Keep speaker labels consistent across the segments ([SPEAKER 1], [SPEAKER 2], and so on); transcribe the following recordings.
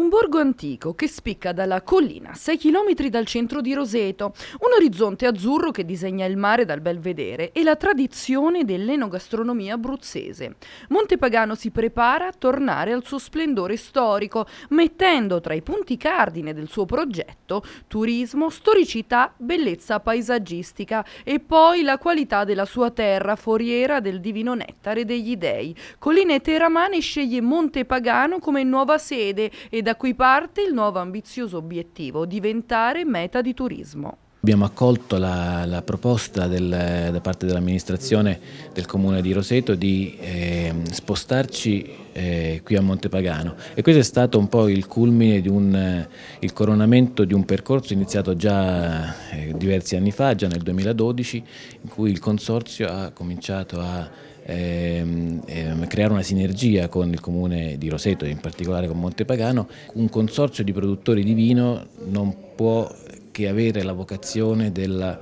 [SPEAKER 1] Un borgo antico che spicca dalla collina, 6 km dal centro di Roseto, un orizzonte azzurro che disegna il mare dal belvedere e la tradizione dell'enogastronomia abruzzese. Montepagano si prepara a tornare al suo splendore storico, mettendo tra i punti cardine del suo progetto turismo, storicità, bellezza paesaggistica e poi la qualità della sua terra, foriera del divino nettare degli dei. Colline Teramane sceglie Montepagano come nuova sede e da da qui parte il nuovo ambizioso obiettivo, diventare meta di turismo.
[SPEAKER 2] Abbiamo accolto la, la proposta del, da parte dell'amministrazione del comune di Roseto di eh, spostarci eh, qui a Montepagano e questo è stato un po' il culmine, di un, eh, il coronamento di un percorso iniziato già eh, diversi anni fa, già nel 2012, in cui il Consorzio ha cominciato a Ehm, ehm, creare una sinergia con il comune di Roseto, in particolare con Montepagano, un consorzio di produttori di vino non può che avere la vocazione della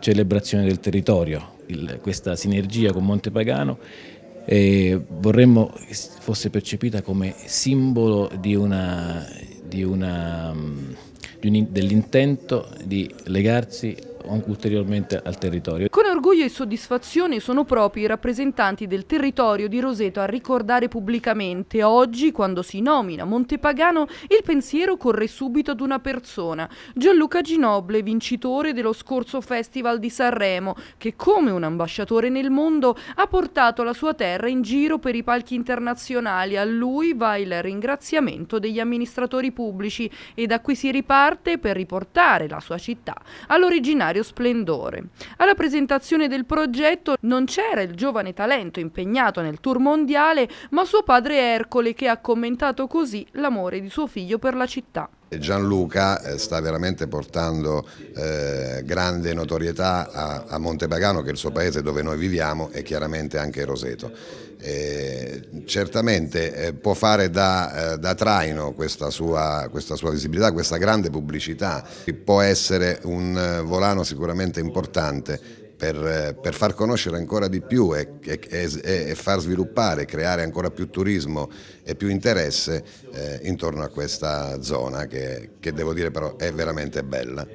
[SPEAKER 2] celebrazione del territorio, Il, questa sinergia con Montepagano eh, vorremmo fosse percepita come simbolo di una, di una, mm, di un, dell'intento di legarsi ulteriormente al territorio.
[SPEAKER 1] Con orgoglio e soddisfazione sono proprio i rappresentanti del territorio di Roseto a ricordare pubblicamente oggi, quando si nomina Montepagano, il pensiero corre subito ad una persona, Gianluca Ginoble, vincitore dello scorso Festival di Sanremo, che come un ambasciatore nel mondo ha portato la sua terra in giro per i palchi internazionali. A lui va il ringraziamento degli amministratori pubblici e da qui si riparte per riportare la sua città all'originario straordinario splendore. Alla presentazione del progetto non c'era il giovane talento impegnato nel tour mondiale, ma suo padre Ercole che ha commentato così l'amore di suo figlio per la città.
[SPEAKER 3] Gianluca eh, sta veramente portando eh, grande notorietà a, a Montepagano, che è il suo paese dove noi viviamo, e chiaramente anche Roseto. Eh, certamente eh, può fare da, eh, da traino questa sua, questa sua, visibilità, questa grande pubblicità, può essere un eh, volano sicuramente importante per, per, far conoscere ancora di più e, e, e, far sviluppare, creare ancora più turismo e più interesse eh, intorno a questa zona che, che devo dire però è veramente bella.